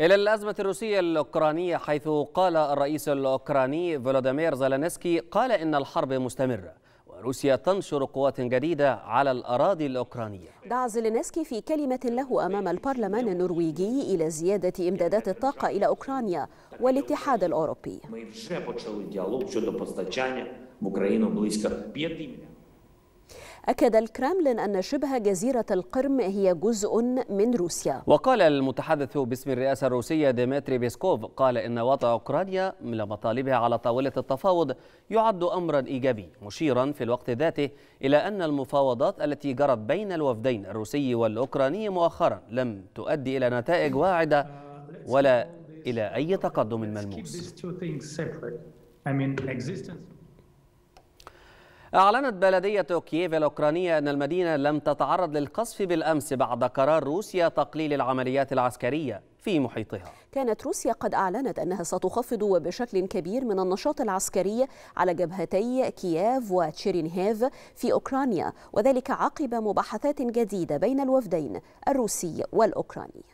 إلى الأزمة الروسية الأوكرانية حيث قال الرئيس الأوكراني فولوديمير زيلينسكي قال إن الحرب مستمرة روسيا تنشر قوات جديدة على الأراضي الأوكرانية دعا زيلينسكي في كلمة له أمام البرلمان النرويجي إلى زيادة إمدادات الطاقة إلى أوكرانيا والاتحاد الأوروبي أكد الكرملين أن شبه جزيرة القرم هي جزء من روسيا وقال المتحدث باسم الرئاسة الروسية ديمتري بيسكوف قال إن وضع أوكرانيا من مطالبها على طاولة التفاوض يعد أمرا إيجابي مشيرا في الوقت ذاته إلى أن المفاوضات التي جرت بين الوفدين الروسي والأوكراني مؤخرا لم تؤدي إلى نتائج واعدة ولا إلى أي تقدم ملموس أعلنت بلدية كييف الأوكرانية أن المدينة لم تتعرض للقصف بالأمس بعد قرار روسيا تقليل العمليات العسكرية في محيطها كانت روسيا قد أعلنت أنها ستخفض بشكل كبير من النشاط العسكري على جبهتي كييف وتشيرينهيف في أوكرانيا وذلك عقب مباحثات جديدة بين الوفدين الروسي والأوكراني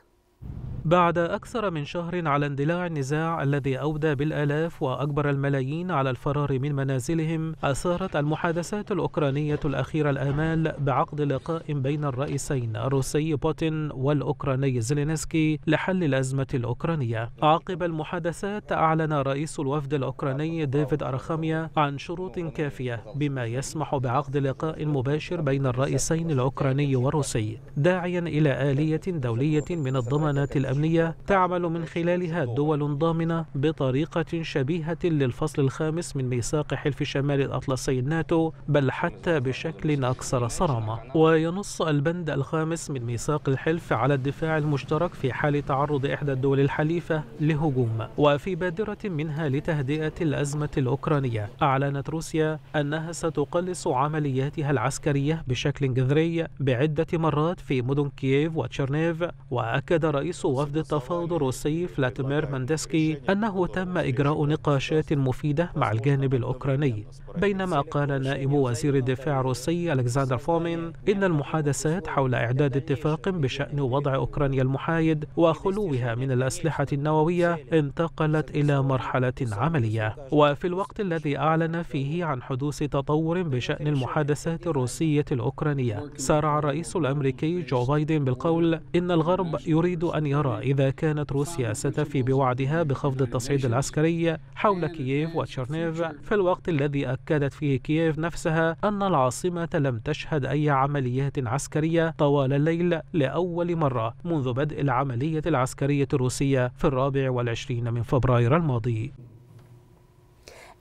بعد أكثر من شهر على اندلاع النزاع الذي أودى بالآلاف وأجبر الملايين على الفرار من منازلهم أثارت المحادثات الأوكرانية الأخيرة الآمال بعقد لقاء بين الرئيسين الروسي بوتين والأوكراني زيلينسكي لحل الأزمة الأوكرانية عقب المحادثات أعلن رئيس الوفد الأوكراني ديفيد أرخاميا عن شروط كافية بما يسمح بعقد لقاء مباشر بين الرئيسين الأوكراني والروسي داعيا إلى آلية دولية من الضمانات الأمنية الأمنية تعمل من خلالها دول ضامنة بطريقة شبيهة للفصل الخامس من ميثاق حلف شمال الأطلسي الناتو بل حتى بشكل أكثر صرامة وينص البند الخامس من ميثاق الحلف على الدفاع المشترك في حال تعرض إحدى الدول الحليفة لهجوم وفي بادرة منها لتهدئة الأزمة الأوكرانية أعلنت روسيا أنها ستقلص عملياتها العسكرية بشكل جذري بعدة مرات في مدن كييف وتشيرنيف وأكد رئيس وفد التفاوض الروسي فلاديمير مندسكي أنه تم إجراء نقاشات مفيدة مع الجانب الأوكراني بينما قال نائب وزير الدفاع الروسي ألكسندر فومين إن المحادثات حول إعداد اتفاق بشأن وضع أوكرانيا المحايد وخلوها من الأسلحة النووية انتقلت إلى مرحلة عملية وفي الوقت الذي أعلن فيه عن حدوث تطور بشأن المحادثات الروسية الأوكرانية سارع الرئيس الأمريكي جو بايدن بالقول إن الغرب يريد أن يرى إذا كانت روسيا ستفي بوعدها بخفض التصعيد العسكري حول كييف وتشيرنيف في الوقت الذي أكدت فيه كييف نفسها أن العاصمة لم تشهد أي عمليات عسكرية طوال الليل لأول مرة منذ بدء العملية العسكرية الروسية في الرابع والعشرين من فبراير الماضي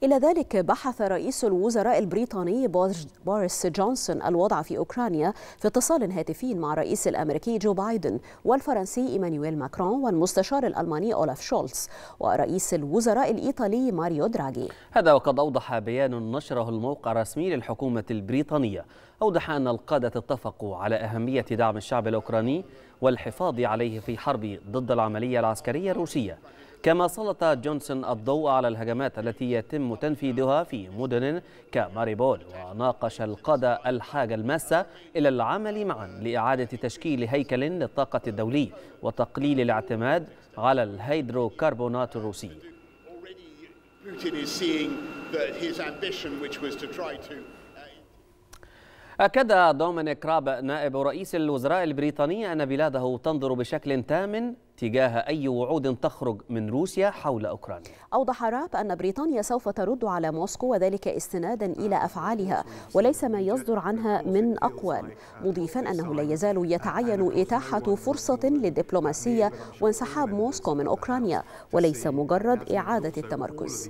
إلى ذلك بحث رئيس الوزراء البريطاني بوريس جونسون الوضع في أوكرانيا في اتصال هاتفي مع الرئيس الأمريكي جو بايدن والفرنسي إيمانويل ماكرون والمستشار الألماني أولاف شولتز ورئيس الوزراء الإيطالي ماريو دراجي هذا وقد أوضح بيان نشره الموقع الرسمي للحكومة البريطانية أوضح أن القادة اتفقوا على أهمية دعم الشعب الأوكراني والحفاظ عليه في حرب ضد العملية العسكرية الروسية كما سلط جونسون الضوء على الهجمات التي يتم تنفيذها في مدن كماريبول وناقش القادة الحاجة الماسة إلى العمل معا لإعادة تشكيل هيكل للطاقة الدولي وتقليل الاعتماد على الهيدروكربونات الروسي. Putin is seeing that his ambition, which was to try to أكد دومينيك راب نائب رئيس الوزراء البريطاني أن بلاده تنظر بشكل تام تجاه أي وعود تخرج من روسيا حول أوكرانيا أوضح راب أن بريطانيا سوف ترد على موسكو وذلك استنادا إلى أفعالها وليس ما يصدر عنها من أقوال مضيفا أنه لا يزال يتعين إتاحة فرصة للدبلوماسية وانسحاب موسكو من أوكرانيا وليس مجرد إعادة التمركز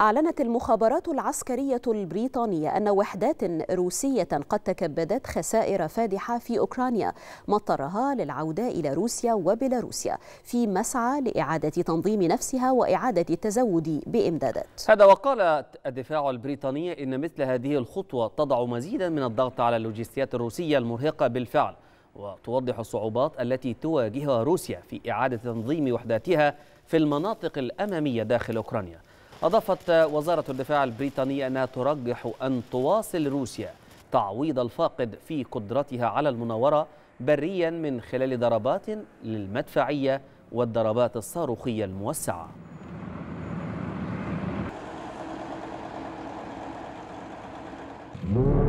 أعلنت المخابرات العسكرية البريطانية أن وحدات روسية قد تكبدت خسائر فادحة في أوكرانيا مضطرها للعودة إلى روسيا وبيلاروسيا في مسعى لإعادة تنظيم نفسها وإعادة التزود بإمدادات هذا وقالت الدفاع البريطانية إن مثل هذه الخطوة تضع مزيدا من الضغط على اللوجستيات الروسية المرهقة بالفعل وتوضح الصعوبات التي تواجهها روسيا في إعادة تنظيم وحداتها في المناطق الأمامية داخل أوكرانيا أضافت وزارة الدفاع البريطانية أنها ترجح أن تواصل روسيا تعويض الفاقد في قدرتها على المناورة بريا من خلال ضربات للمدفعية والضربات الصاروخية الموسعة Thank you.